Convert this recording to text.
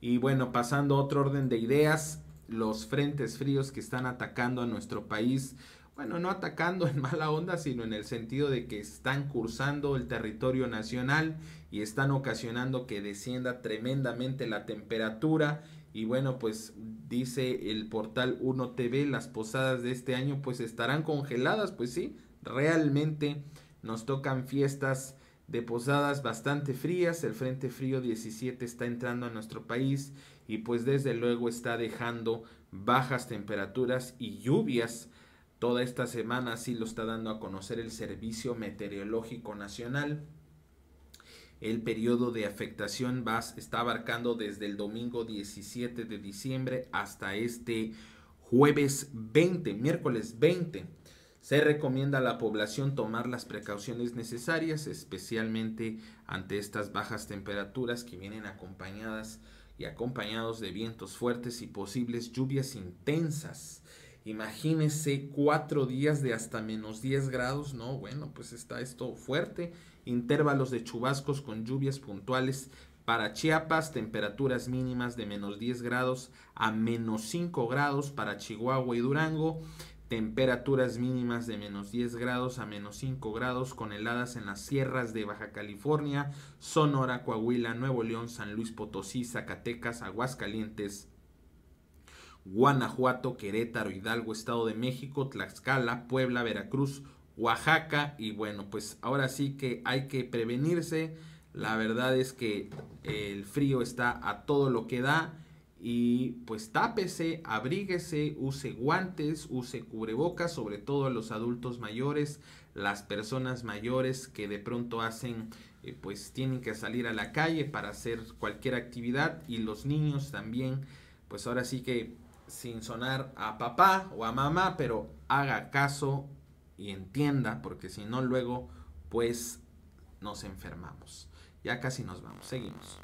Y bueno, pasando a otro orden de ideas, los frentes fríos que están atacando a nuestro país, bueno, no atacando en mala onda, sino en el sentido de que están cursando el territorio nacional y están ocasionando que descienda tremendamente la temperatura y bueno, pues dice el portal 1TV, las posadas de este año pues estarán congeladas, pues sí, realmente nos tocan fiestas de posadas bastante frías. El Frente Frío 17 está entrando a nuestro país y pues desde luego está dejando bajas temperaturas y lluvias. Toda esta semana así lo está dando a conocer el Servicio Meteorológico Nacional. El periodo de afectación va, está abarcando desde el domingo 17 de diciembre hasta este jueves 20, miércoles 20. Se recomienda a la población tomar las precauciones necesarias, especialmente ante estas bajas temperaturas que vienen acompañadas y acompañados de vientos fuertes y posibles lluvias intensas. Imagínese cuatro días de hasta menos 10 grados, no, bueno, pues está esto fuerte. Intervalos de chubascos con lluvias puntuales para Chiapas, temperaturas mínimas de menos 10 grados a menos 5 grados para Chihuahua y Durango, temperaturas mínimas de menos 10 grados a menos 5 grados con heladas en las sierras de Baja California, Sonora, Coahuila, Nuevo León, San Luis Potosí, Zacatecas, Aguascalientes, Guanajuato, Querétaro, Hidalgo, Estado de México, Tlaxcala, Puebla, Veracruz, Oaxaca y bueno, pues ahora sí que hay que prevenirse. La verdad es que el frío está a todo lo que da y pues tápese, abríguese, use guantes, use cubrebocas, sobre todo a los adultos mayores, las personas mayores que de pronto hacen, eh, pues tienen que salir a la calle para hacer cualquier actividad y los niños también, pues ahora sí que sin sonar a papá o a mamá, pero haga caso y entienda, porque si no luego pues nos enfermamos. Ya casi nos vamos, seguimos.